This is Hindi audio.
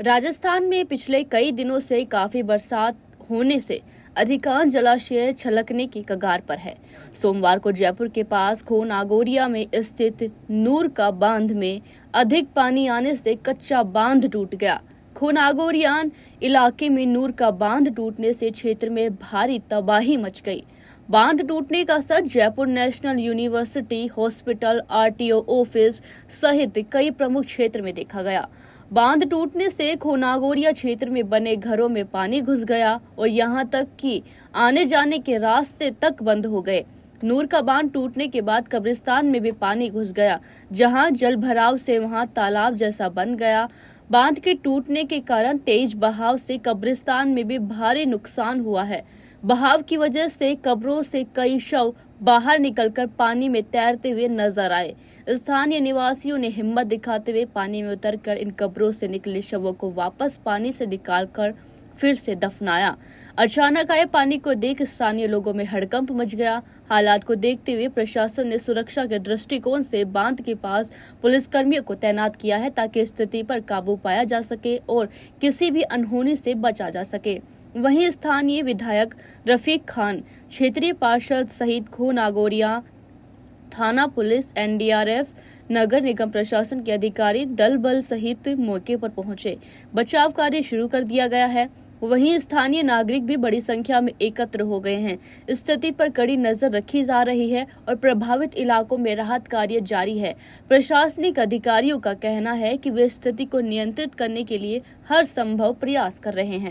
राजस्थान में पिछले कई दिनों से काफी बरसात होने से अधिकांश जलाशय छलकने की कगार पर है सोमवार को जयपुर के पास आगोरिया में स्थित नूर का बांध में अधिक पानी आने से कच्चा बांध टूट गया खोनागोरियान इलाके में नूर का बांध टूटने से क्षेत्र में भारी तबाही मच गई बांध टूटने का असर Jaipur national university hospital RTO office सहित कई प्रमुख क्षेत्र में देखा गया बांध टूटने से खोनागोरिया क्षेत्र में बने घरों में पानी घुस गया और यहां तक कि आने जाने के रास्ते तक बंद हो गए नूर का बांध टूटने के बाद कब्रिस्तान में भी पानी घुस गया जहां जल भराव से वहां तालाब जैसा बन गया बांध के टूटने के कारण तेज बहाव से कब्रिस्तान में भी भारी नुकसान हुआ है बहाव की वजह से कब्रों से कई शव बाहर निकलकर पानी में तैरते हुए नजर आए स्थानीय निवासियों ने हिम्मत दिखाते हुए पानी में उतरकर इन कब्रों से निकले शवों को वापस पानी से निकालकर फिर से दफनाया अचानक आए पानी को देख स्थानीय लोगों में हड़कंप मच गया हालात को देखते हुए प्रशासन ने सुरक्षा के दृष्टिकोण से बांध के पास पुलिसकर्मियों को तैनात किया है ताकि स्थिति पर काबू पाया जा सके और किसी भी अनहोनी से बचा जा सके वहीं स्थानीय विधायक रफीक खान क्षेत्रीय पार्षद सहित खो नागोरिया थाना पुलिस एनडीआरएफ नगर निगम प्रशासन के अधिकारी दल बल सहित मौके पर पहुंचे बचाव कार्य शुरू कर दिया गया है वहीं स्थानीय नागरिक भी बड़ी संख्या में एकत्र हो गए हैं स्थिति पर कड़ी नजर रखी जा रही है और प्रभावित इलाकों में राहत कार्य जारी है प्रशासनिक अधिकारियों का कहना है कि वे स्थिति को नियंत्रित करने के लिए हर संभव प्रयास कर रहे हैं